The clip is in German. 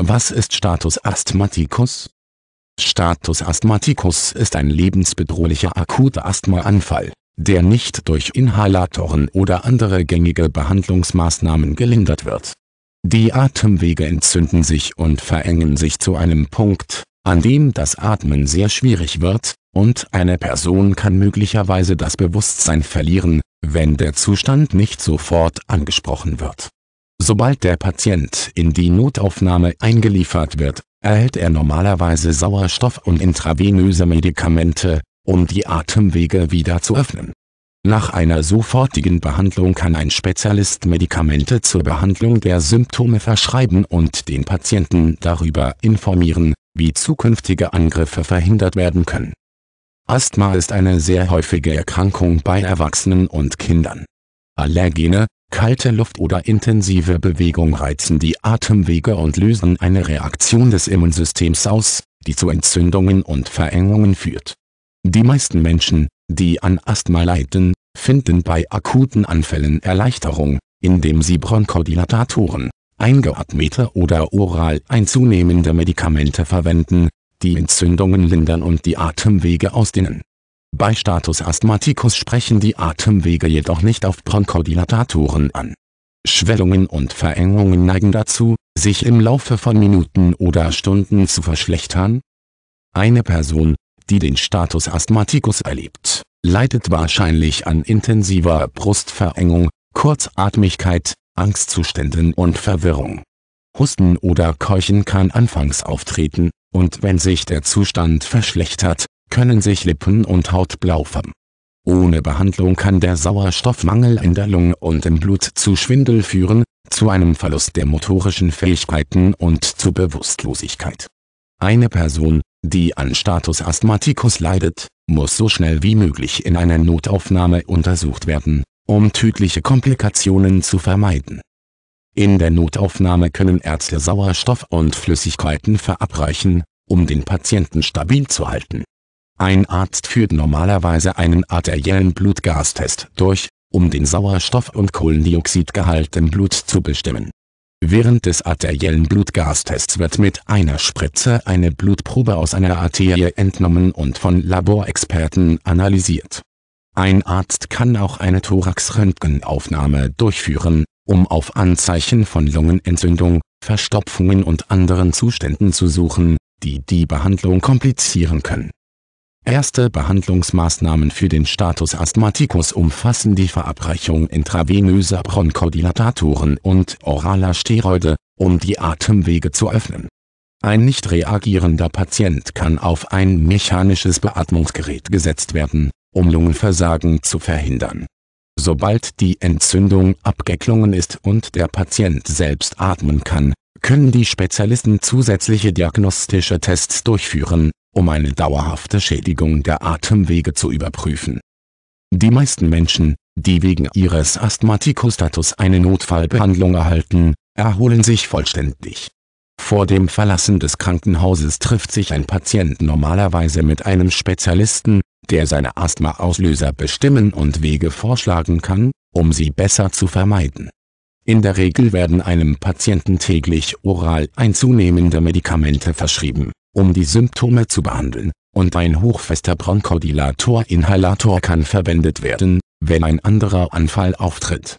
Was ist Status Asthmaticus? Status Asthmaticus ist ein lebensbedrohlicher akuter Asthmaanfall, der nicht durch Inhalatoren oder andere gängige Behandlungsmaßnahmen gelindert wird. Die Atemwege entzünden sich und verengen sich zu einem Punkt, an dem das Atmen sehr schwierig wird, und eine Person kann möglicherweise das Bewusstsein verlieren, wenn der Zustand nicht sofort angesprochen wird Sobald der Patient in die Notaufnahme eingeliefert wird, erhält er normalerweise Sauerstoff und intravenöse Medikamente, um die Atemwege wieder zu öffnen. Nach einer sofortigen Behandlung kann ein Spezialist Medikamente zur Behandlung der Symptome verschreiben und den Patienten darüber informieren, wie zukünftige Angriffe verhindert werden können. Asthma ist eine sehr häufige Erkrankung bei Erwachsenen und Kindern. Allergene, Kalte Luft oder intensive Bewegung reizen die Atemwege und lösen eine Reaktion des Immunsystems aus, die zu Entzündungen und Verengungen führt. Die meisten Menschen, die an Asthma leiden, finden bei akuten Anfällen Erleichterung, indem sie Bronchodilatatoren, eingeatmete oder oral einzunehmende Medikamente verwenden, die Entzündungen lindern und die Atemwege ausdehnen. Bei Status Asthmaticus sprechen die Atemwege jedoch nicht auf Bronchodilatatoren an. Schwellungen und Verengungen neigen dazu, sich im Laufe von Minuten oder Stunden zu verschlechtern. Eine Person, die den Status Asthmaticus erlebt, leidet wahrscheinlich an intensiver Brustverengung, Kurzatmigkeit, Angstzuständen und Verwirrung. Husten oder Keuchen kann anfangs auftreten, und wenn sich der Zustand verschlechtert, können sich Lippen und Haut blau färben. Ohne Behandlung kann der Sauerstoffmangel in der Lunge und im Blut zu Schwindel führen, zu einem Verlust der motorischen Fähigkeiten und zu Bewusstlosigkeit. Eine Person, die an Status Asthmaticus leidet, muss so schnell wie möglich in einer Notaufnahme untersucht werden, um tödliche Komplikationen zu vermeiden. In der Notaufnahme können Ärzte Sauerstoff und Flüssigkeiten verabreichen, um den Patienten stabil zu halten. Ein Arzt führt normalerweise einen arteriellen Blutgastest durch, um den Sauerstoff- und Kohlendioxidgehalt im Blut zu bestimmen. Während des arteriellen Blutgastests wird mit einer Spritze eine Blutprobe aus einer Arterie entnommen und von Laborexperten analysiert. Ein Arzt kann auch eine Thoraxröntgenaufnahme durchführen, um auf Anzeichen von Lungenentzündung, Verstopfungen und anderen Zuständen zu suchen, die die Behandlung komplizieren können Erste Behandlungsmaßnahmen für den Status Asthmaticus umfassen die Verabreichung intravenöser Bronchodilatatoren und oraler Steroide, um die Atemwege zu öffnen. Ein nicht reagierender Patient kann auf ein mechanisches Beatmungsgerät gesetzt werden, um Lungenversagen zu verhindern. Sobald die Entzündung abgeklungen ist und der Patient selbst atmen kann, können die Spezialisten zusätzliche diagnostische Tests durchführen, um eine dauerhafte Schädigung der Atemwege zu überprüfen. Die meisten Menschen, die wegen ihres Asthmatikostatus eine Notfallbehandlung erhalten, erholen sich vollständig. Vor dem Verlassen des Krankenhauses trifft sich ein Patient normalerweise mit einem Spezialisten, der seine Asthma-Auslöser bestimmen und Wege vorschlagen kann, um sie besser zu vermeiden. In der Regel werden einem Patienten täglich oral einzunehmende Medikamente verschrieben um die Symptome zu behandeln, und ein hochfester Bronchodilator-Inhalator kann verwendet werden, wenn ein anderer Anfall auftritt